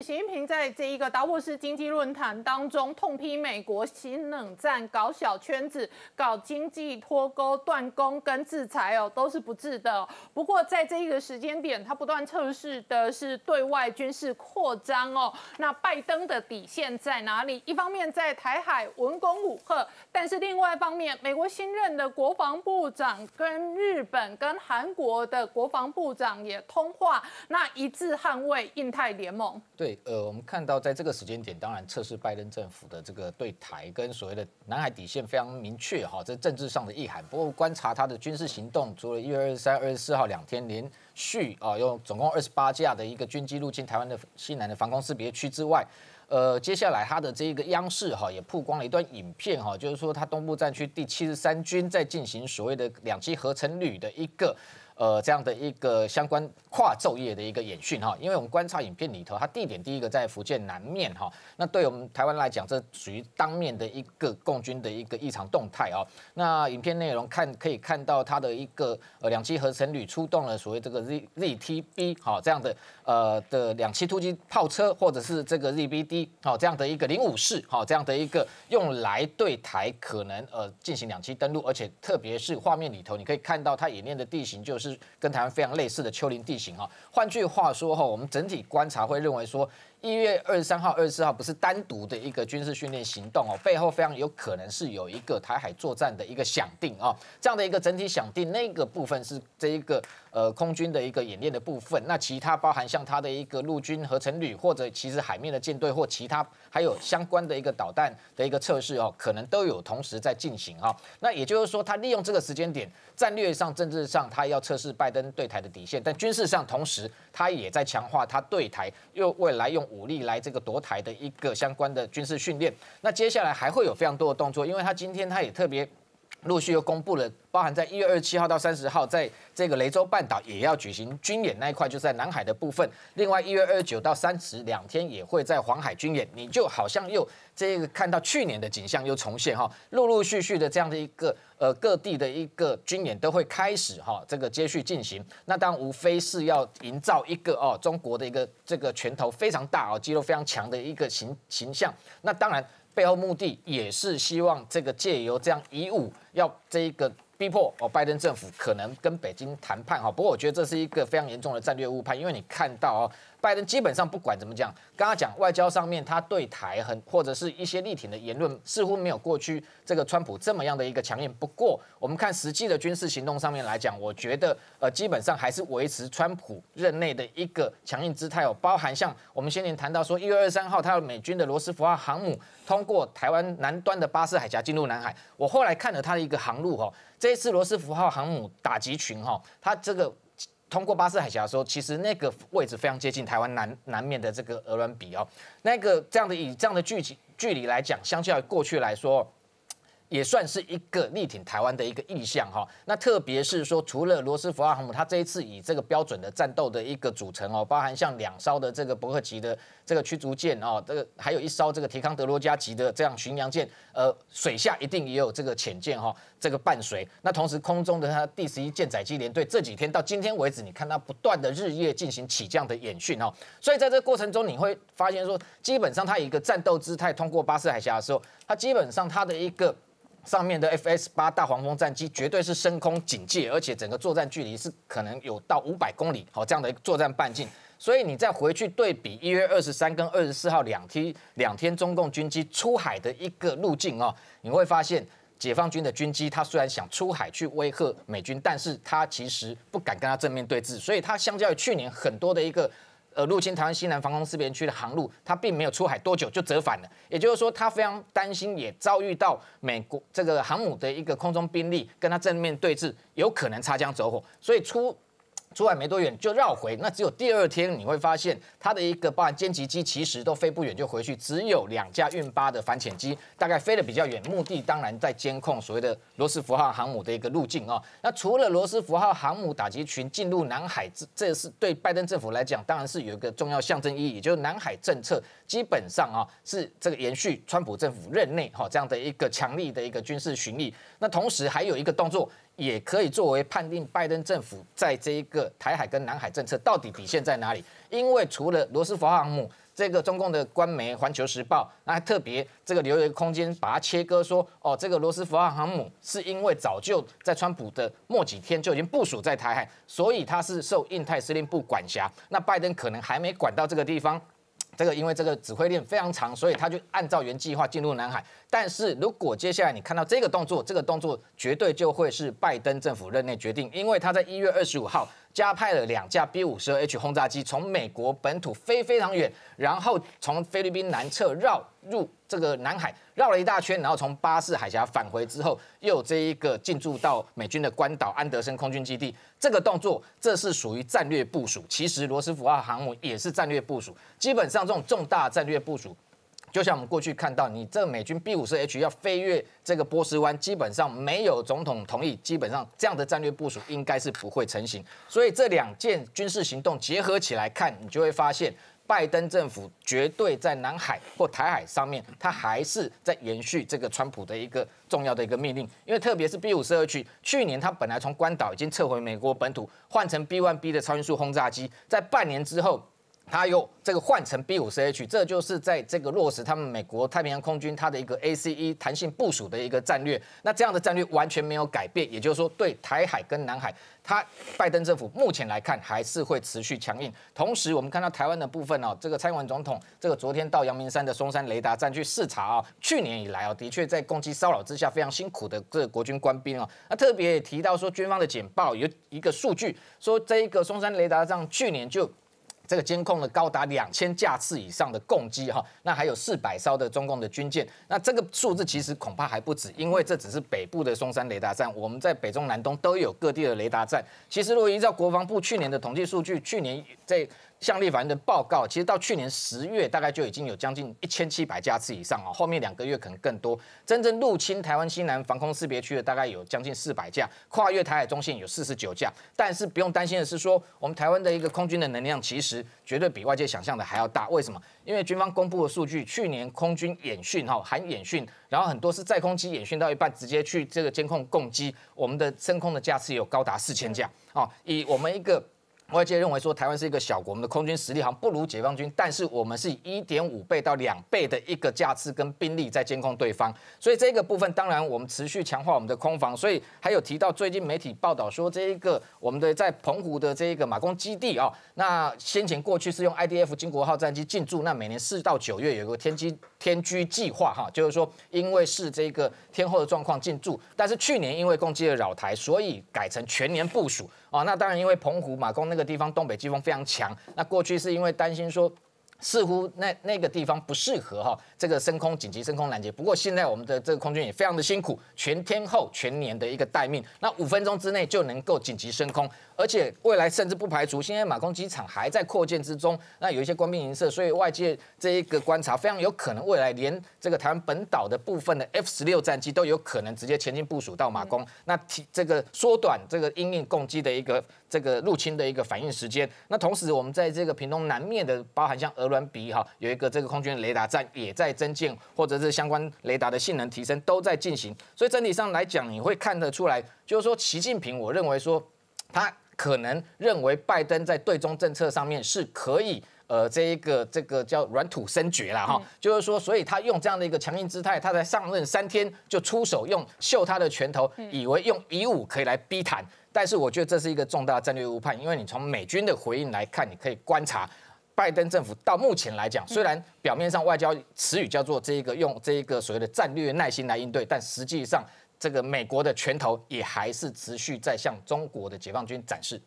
习近平在这一个达沃斯经济论坛当中痛批美国新冷战，搞小圈子，搞经济脱钩、断供跟制裁哦，都是不智的。不过在这一个时间点，他不断测试的是对外军事扩张哦。那拜登的底线在哪里？一方面在台海文攻武赫，但是另外一方面，美国新任的国防部长跟日本跟韩国的国防部长也通话，那一致捍卫印太联盟。对。呃，我们看到在这个时间点，当然测试拜登政府的这个对台跟所谓的南海底线非常明确哈，这政治上的意涵。不过观察他的军事行动，除了一月二十三、二十四号两天连续啊，用总共二十八架的一个军机入侵台湾的西南的防空识别区之外，呃，接下来他的这一个央视哈也曝光了一段影片哈，就是说他东部战区第七十三军在进行所谓的两栖合成旅的一个。呃，这样的一个相关跨昼夜的一个演训哈，因为我们观察影片里头，它地点第一个在福建南面哈，那对我们台湾来讲，这属于当面的一个共军的一个异常动态啊。那影片内容看可以看到它的一个呃两栖合成旅出动了所谓这个 Z ZTB 哈这样的呃的两栖突击炮车，或者是这个 ZBD 好这样的一个零五式好这样的一个用来对台可能呃进行两栖登陆，而且特别是画面里头你可以看到它演练的地形就是。跟台湾非常类似的丘陵地形啊，换句话说哈，我们整体观察会认为说，一月二十三号、二十四号不是单独的一个军事训练行动哦，背后非常有可能是有一个台海作战的一个想定啊，这样的一个整体想定，那个部分是这一个。呃，空军的一个演练的部分，那其他包含像他的一个陆军合成旅，或者其实海面的舰队，或其他还有相关的一个导弹的一个测试哦，可能都有同时在进行哈。那也就是说，他利用这个时间点，战略上、政治上，他要测试拜登对台的底线；但军事上，同时他也在强化他对台又未来用武力来这个夺台的一个相关的军事训练。那接下来还会有非常多的动作，因为他今天他也特别。陆续又公布了，包含在一月二十七号到三十号，在这个雷州半岛也要举行军演那一块，就在南海的部分；另外一月二十九到三十两天也会在黄海军演。你就好像又这个看到去年的景象又重现哈，陆陆续续的这样的一个呃各地的一个军演都会开始哈，这个接续进行。那当然无非是要营造一个哦中国的一个这个拳头非常大哦，肌肉非常强的一个形形象。那当然。背后目的也是希望这个借由这样以武要这一个逼迫哦，拜登政府可能跟北京谈判哈。不过我觉得这是一个非常严重的战略误判，因为你看到哦。拜登基本上不管怎么讲，刚刚讲外交上面他对台很或者是一些力挺的言论，似乎没有过去这个川普这么样的一个强硬。不过我们看实际的军事行动上面来讲，我觉得呃基本上还是维持川普任内的一个强硬姿态哦，包含像我们先前谈到说一月二十三号他有美军的罗斯福号航母通过台湾南端的巴士海峡进入南海，我后来看了他的一个航路哈，这次罗斯福号航母打击群哈，他这个。通过巴士海峡的时候，其实那个位置非常接近台湾南南面的这个俄罗比哦，那个这样的以这样的距距离来讲，相较于过去来说。也算是一个力挺台湾的一个意向哈。那特别是说，除了罗斯福号航母，它这一次以这个标准的战斗的一个组成哦，包含像两艘的这个伯克级的这个驱逐舰哦，这个还有一艘这个提康德罗加级的这样巡洋舰，呃，水下一定也有这个潜舰哈，这个伴随。那同时空中的它第十一舰载机联队这几天到今天为止，你看它不断的日夜进行起降的演训哦。所以在这过程中，你会发现说，基本上它一个战斗姿态通过巴士海峡的时候，它基本上它的一个。上面的 FS 八大黄蜂战机绝对是升空警戒，而且整个作战距离是可能有到五百公里，好这样的一个作战半径。所以你再回去对比一月二十三跟二十四号两天两天中共军机出海的一个路径哦，你会发现解放军的军机它虽然想出海去威吓美军，但是它其实不敢跟他正面对峙，所以它相较于去年很多的一个。呃，入侵台湾西南防空识别区的航路，它并没有出海多久就折返了。也就是说，它非常担心，也遭遇到美国这个航母的一个空中兵力跟它正面对峙，有可能擦枪走火，所以出。出来没多远就绕回，那只有第二天你会发现，它的一个包含歼击机其实都飞不远就回去，只有两架运八的反潜机大概飞得比较远，目的当然在监控所谓的罗斯福号航母的一个路径哦。那除了罗斯福号航母打击群进入南海，这这是对拜登政府来讲，当然是有一个重要象征意义，就是南海政策基本上啊是这个延续川普政府任内哈这样的一个强力的一个军事巡历。那同时还有一个动作。也可以作为判定拜登政府在这一个台海跟南海政策到底底线在哪里，因为除了罗斯福航母，这个中共的官媒《环球时报》那特别这个留一个空间把它切割说，哦，这个罗斯福号航母是因为早就在川普的末几天就已经部署在台海，所以它是受印太司令部管辖，那拜登可能还没管到这个地方。这个因为这个指挥链非常长，所以他就按照原计划进入南海。但是如果接下来你看到这个动作，这个动作绝对就会是拜登政府任内决定，因为他在一月二十五号加派了两架 B 五十二 H 轰炸机从美国本土飞非常远，然后从菲律宾南侧绕入。这个南海绕了一大圈，然后从巴士海峡返回之后，又有这一个进驻到美军的关岛安德森空军基地，这个动作，这是属于战略部署。其实罗斯福号航母也是战略部署。基本上这种重大战略部署，就像我们过去看到，你这美军 B 五十 H 要飞越这个波斯湾，基本上没有总统同意，基本上这样的战略部署应该是不会成型。所以这两件军事行动结合起来看，你就会发现。拜登政府绝对在南海或台海上面，他还是在延续这个川普的一个重要的一个命令，因为特别是 B 五十二去去年他本来从关岛已经撤回美国本土，换成 B one B 的超音速轰炸机，在半年之后。它又这个换成 B 5 C h 这就是在这个落实他们美国太平洋空军它的一个 ACE 弹性部署的一个战略。那这样的战略完全没有改变，也就是说，对台海跟南海，它拜登政府目前来看还是会持续强硬。同时，我们看到台湾的部分哦，这个蔡文总统这个昨天到阳明山的松山雷达站去视察啊。去年以来啊，的确在攻击骚扰之下非常辛苦的这个国军官兵啊。那特别提到说，军方的简报有一个数据说，这一个松山雷达站去年就。这个监控呢，高达两千架次以上的共机哈，那还有四百艘的中共的军舰，那这个数字其实恐怕还不止，因为这只是北部的松山雷达站，我们在北中南东都有各地的雷达站。其实如果依照国防部去年的统计数据，去年在。向立法院的报告，其实到去年十月，大概就已经有将近一千七百架次以上哦。后面两个月可能更多。真正入侵台湾西南防空识别区的，大概有将近四百架，跨越台海中线有四十九架。但是不用担心的是，说我们台湾的一个空军的能量，其实绝对比外界想象的还要大。为什么？因为军方公布的数据，去年空军演训哈，含演训，然后很多是在空机演训到一半，直接去这个监控攻机，我们的升空的架次有高达四千架哦，以我们一个。外界认为说台湾是一个小国，我们的空军实力好像不如解放军，但是我们是以一点五倍到两倍的一个架次跟兵力在监控对方，所以这个部分当然我们持续强化我们的空防，所以还有提到最近媒体报道说这一个我们的在澎湖的这一个马空基地啊，那先前过去是用 IDF 金国号战机进驻，那每年四到九月有个天机。天居计划哈，就是说，因为是这个天后的状况进驻，但是去年因为攻击了扰台，所以改成全年部署啊。那当然，因为澎湖马公那个地方东北季风非常强，那过去是因为担心说。似乎那那个地方不适合哈这个升空紧急升空拦截。不过现在我们的这个空军也非常的辛苦，全天候全年的一个待命，那五分钟之内就能够紧急升空。而且未来甚至不排除，现在马空机场还在扩建之中，那有一些官兵营舍，所以外界这一个观察非常有可能未来连这个台湾本岛的部分的 F 十六战机都有可能直接前进部署到马空，那提这个缩短这个因应攻击的一个这个入侵的一个反应时间。那同时我们在这个屏东南面的，包含像俄。轮比哈有一个这个空军雷达站也在增建，或者是相关雷达的性能提升都在进行，所以整体上来讲，你会看得出来，就是说习近平，我认为说他可能认为拜登在对中政策上面是可以，呃，这一个这个叫软土生绝了哈，就是说，所以他用这样的一个强硬姿态，他在上任三天就出手用秀他的拳头，以为用以武可以来逼谈，但是我觉得这是一个重大战略误判，因为你从美军的回应来看，你可以观察。拜登政府到目前来讲，虽然表面上外交词语叫做这一个用这一个所谓的战略耐心来应对，但实际上，这个美国的拳头也还是持续在向中国的解放军展示。